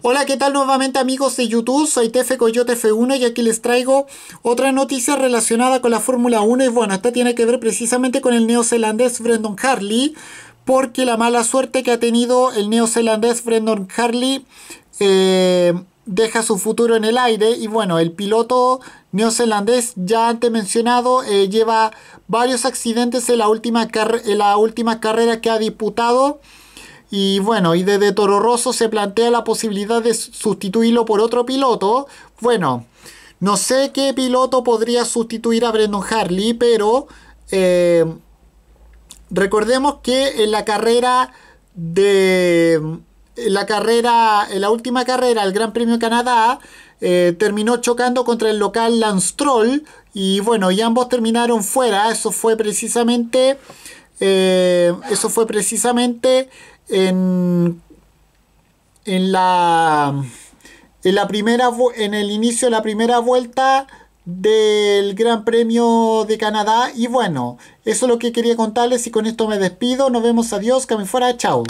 Hola, ¿qué tal nuevamente amigos de YouTube? Soy Tefe Coyote F1 y aquí les traigo otra noticia relacionada con la Fórmula 1 y bueno, esta tiene que ver precisamente con el neozelandés Brendan Harley porque la mala suerte que ha tenido el neozelandés Brendan Harley eh, deja su futuro en el aire y bueno, el piloto neozelandés ya antes mencionado eh, lleva varios accidentes en la última, en la última carrera que ha disputado y bueno, y desde Toro Rosso se plantea la posibilidad de sustituirlo por otro piloto. Bueno, no sé qué piloto podría sustituir a Brendan Harley, pero eh, recordemos que en la carrera de la carrera, en la última carrera, el Gran Premio Canadá, eh, terminó chocando contra el local Lance Troll y bueno, y ambos terminaron fuera. Eso fue precisamente eh, eso fue precisamente en, en, la, en, la primera, en el inicio de la primera vuelta del Gran Premio de Canadá. Y bueno, eso es lo que quería contarles y con esto me despido. Nos vemos, adiós, que fuera, chao.